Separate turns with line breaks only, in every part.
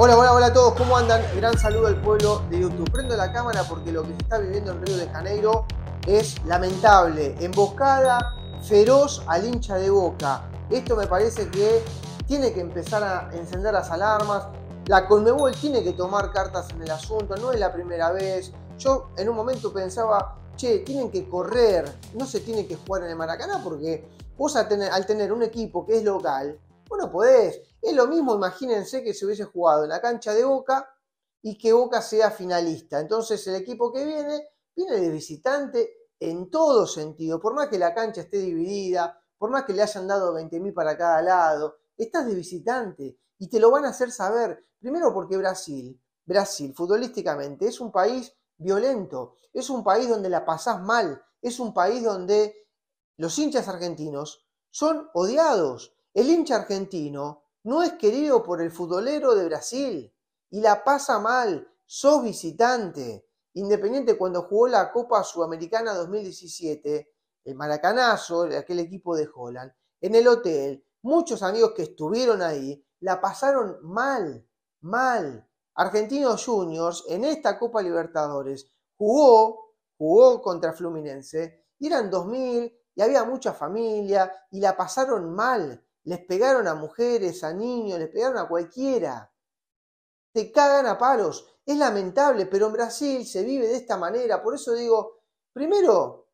Hola, hola, hola a todos, ¿cómo andan? Gran saludo al pueblo de YouTube. Prendo la cámara porque lo que se está viviendo en Río de Janeiro es lamentable. Emboscada feroz al hincha de boca. Esto me parece que tiene que empezar a encender las alarmas. La Conmebol tiene que tomar cartas en el asunto, no es la primera vez. Yo en un momento pensaba, che, tienen que correr, no se tiene que jugar en el Maracaná porque vos al tener, un equipo que es local, bueno, podés es lo mismo, imagínense que se hubiese jugado en la cancha de Boca y que Boca sea finalista. Entonces el equipo que viene viene de visitante en todo sentido, por más que la cancha esté dividida, por más que le hayan dado 20.000 para cada lado, estás de visitante y te lo van a hacer saber. Primero porque Brasil, Brasil futbolísticamente es un país violento, es un país donde la pasás mal, es un país donde los hinchas argentinos son odiados. El hincha argentino no es querido por el futbolero de Brasil y la pasa mal, sos visitante. Independiente cuando jugó la Copa Sudamericana 2017, el Maracanazo, aquel equipo de Holland, en el hotel, muchos amigos que estuvieron ahí la pasaron mal, mal. Argentinos Juniors en esta Copa Libertadores jugó, jugó contra Fluminense y eran 2000 y había mucha familia y la pasaron mal les pegaron a mujeres, a niños, les pegaron a cualquiera. Te cagan a palos. Es lamentable, pero en Brasil se vive de esta manera. Por eso digo, primero,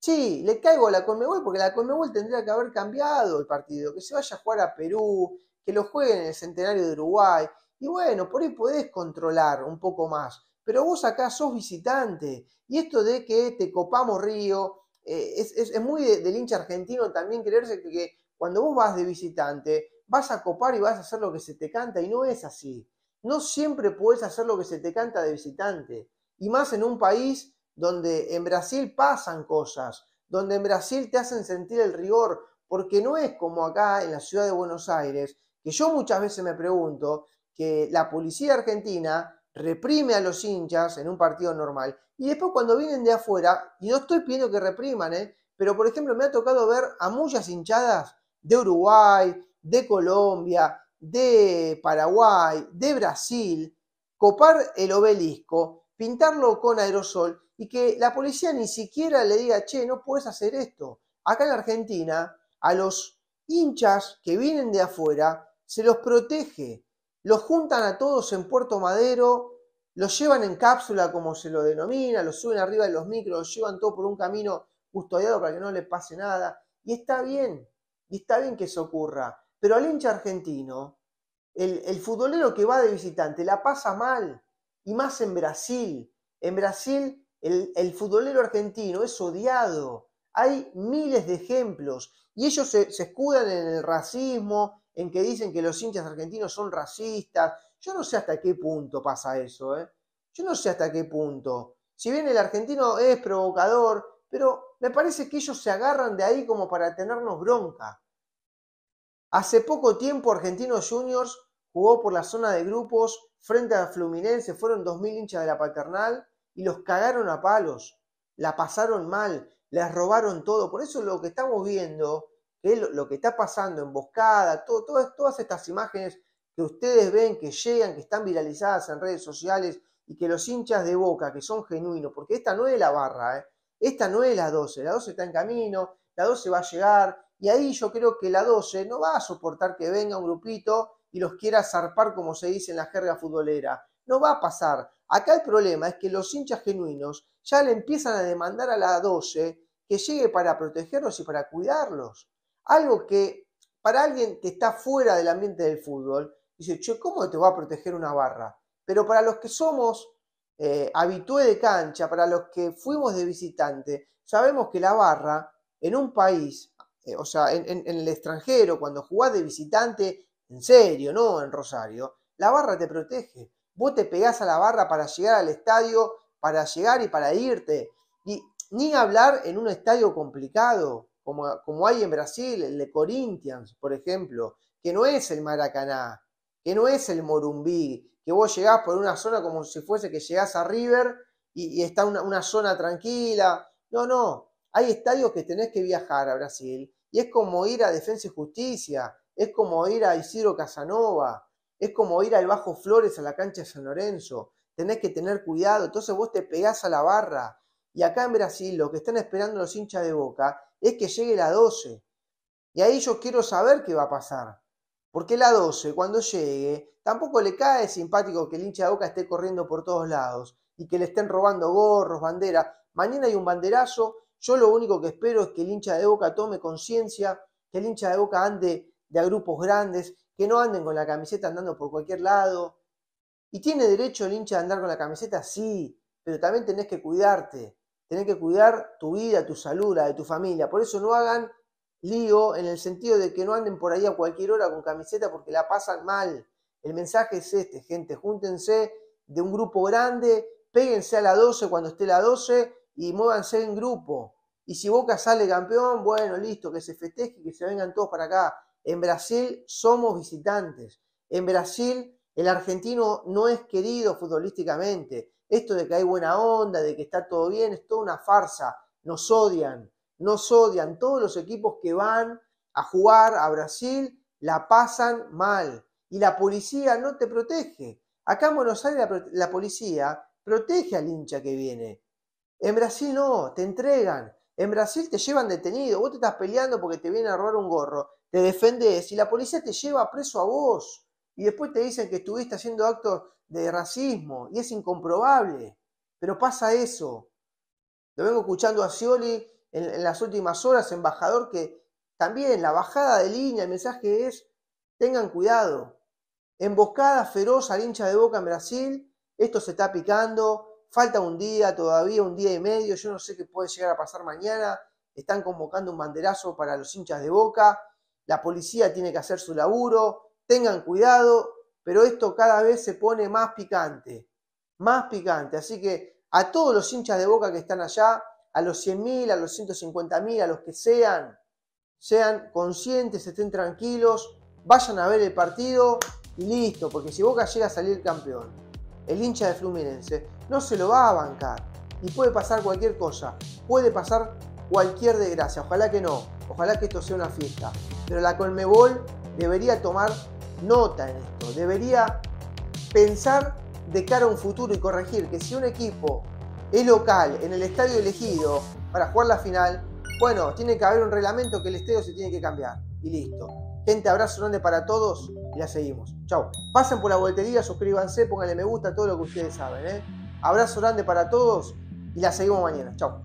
sí, le caigo a la Conmebol, porque la Conmebol tendría que haber cambiado el partido, que se vaya a jugar a Perú, que lo jueguen en el centenario de Uruguay. Y bueno, por ahí podés controlar un poco más. Pero vos acá sos visitante. Y esto de que te copamos Río, eh, es, muy del hincha argentino también creerse que cuando vos vas de visitante, vas a copar y vas a hacer lo que se te canta y no es así. No siempre puedes hacer lo que se te canta de visitante. Y más en un país donde en Brasil pasan cosas, donde en Brasil te hacen sentir el rigor, porque no es como acá en la ciudad de Buenos Aires, que yo muchas veces me pregunto que la policía argentina reprime a los hinchas en un partido normal y después cuando vienen de afuera, y no estoy pidiendo que repriman, ¿eh? pero por ejemplo me ha tocado ver a muchas hinchadas de Uruguay, de Colombia, de Paraguay, de Brasil, copar el obelisco, pintarlo con aerosol y que la policía ni siquiera le diga, che, no puedes hacer esto. Acá en la Argentina, a los hinchas que vienen de afuera, se los protege, los juntan a todos en Puerto Madero, los llevan en cápsula, como se lo denomina, los suben arriba de los micros, los llevan todo por un camino custodiado para que no les pase nada. Y está bien, y está bien que eso ocurra. Pero al hincha argentino, el, futbolero que va de visitante la pasa mal. Y más en Brasil. En Brasil el, futbolero argentino es odiado. Hay miles de ejemplos. Y ellos se, escudan en el racismo, en que dicen que los hinchas argentinos son racistas. Yo no sé hasta qué punto pasa eso. ¿eh? Yo no sé hasta qué punto. Si bien el argentino es provocador, pero me parece que ellos se agarran de ahí como para tenernos bronca. Hace poco tiempo Argentinos Juniors jugó por la zona de grupos frente a Fluminense, fueron 2.000 hinchas de la paternal y los cagaron a palos, la pasaron mal, les robaron todo. Por eso lo que estamos viendo, que lo que está pasando, emboscada, todas estas imágenes que ustedes ven, que llegan, que están viralizadas en redes sociales y que los hinchas de boca, que son genuinos, porque esta no es la barra, ¿eh? Esta no es la 12, la 12 está en camino, la 12 va a llegar, y ahí yo creo que la 12 no va a soportar que venga un grupito y los quiera zarpar, como se dice en la jerga futbolera. No va a pasar. Acá el problema es que los hinchas genuinos ya le empiezan a demandar a la 12 que llegue para protegerlos y para cuidarlos. Algo que para alguien que está fuera del ambiente del fútbol, dice, che, ¿cómo te va a proteger una barra? Pero para los que somos eh, habitué de cancha, para los que fuimos de visitante, sabemos que la barra en un país, eh, o sea, en, el extranjero, cuando jugás de visitante, en serio, no en Rosario, la barra te protege. Vos te pegás a la barra para llegar al estadio, para llegar y para irte. Y ni hablar en un estadio complicado, como, como hay en Brasil, el de Corinthians, por ejemplo, que no es el Maracaná, que no es el Morumbí, que vos llegás por una zona como si fuese que llegás a River y, está una, una, zona tranquila. No, no, hay estadios que tenés que viajar a Brasil y es como ir a Defensa y Justicia, es como ir a Isidro Casanova, es como ir al Bajo Flores a la cancha de San Lorenzo. Tenés que tener cuidado, entonces vos te pegás a la barra. Y acá en Brasil lo que están esperando los hinchas de Boca es que llegue la 12. Y ahí yo quiero saber qué va a pasar. Porque la 12, cuando llegue, tampoco le cae simpático que el hincha de Boca esté corriendo por todos lados y que le estén robando gorros, banderas. Mañana hay un banderazo. Yo lo único que espero es que el hincha de Boca tome conciencia, que el hincha de Boca ande de a grupos grandes, que no anden con la camiseta andando por cualquier lado. ¿Y tiene derecho el hincha a andar con la camiseta? Sí, pero también tenés que cuidarte. Tenés que cuidar tu vida, tu salud, la de tu familia. Por eso no hagan lío en el sentido de que no anden por ahí a cualquier hora con camiseta porque la pasan mal. El mensaje es este, gente, júntense de un grupo grande, péguense a la 12 cuando esté la 12 y muévanse en grupo. Y si Boca sale campeón, bueno, listo, que se festeje, que se vengan todos para acá. En Brasil somos visitantes. En Brasil el argentino no es querido futbolísticamente. Esto de que hay buena onda, de que está todo bien, es toda una farsa. Nos odian nos odian. Todos los equipos que van a jugar a Brasil la pasan mal y la policía no te protege. Acá en Buenos Aires la, policía protege al hincha que viene. En Brasil no, te entregan. En Brasil te llevan detenido, vos te estás peleando porque te viene a robar un gorro, te defendés y la policía te lleva preso a vos. Y después te dicen que estuviste haciendo actos de racismo y es incomprobable. Pero pasa eso. Lo vengo escuchando a Scioli en, las últimas horas, embajador, que también la bajada de línea, el mensaje es, tengan cuidado. Emboscada feroz al hincha de Boca en Brasil, esto se está picando, falta un día todavía, un día y medio, yo no sé qué puede llegar a pasar mañana, están convocando un banderazo para los hinchas de Boca, la policía tiene que hacer su laburo, tengan cuidado, pero esto cada vez se pone más picante, más picante, así que a todos los hinchas de Boca que están allá, a los 100.000, a los 150.000, a los que sean, sean conscientes, estén tranquilos, vayan a ver el partido y listo, porque si Boca llega a salir campeón, el hincha de Fluminense no se lo va a bancar y puede pasar cualquier cosa, puede pasar cualquier desgracia, ojalá que no, ojalá que esto sea una fiesta, pero la Colmebol debería tomar nota en esto, debería pensar de cara a un futuro y corregir que si un equipo es local, en el estadio elegido para jugar la final, bueno, tiene que haber un reglamento que el estadio se tiene que cambiar. Y listo. Gente, abrazo grande para todos y la seguimos. Chau. Pasen por la voltería suscríbanse, pónganle me gusta, todo lo que ustedes saben. ¿eh? Abrazo grande para todos y la seguimos mañana. Chau.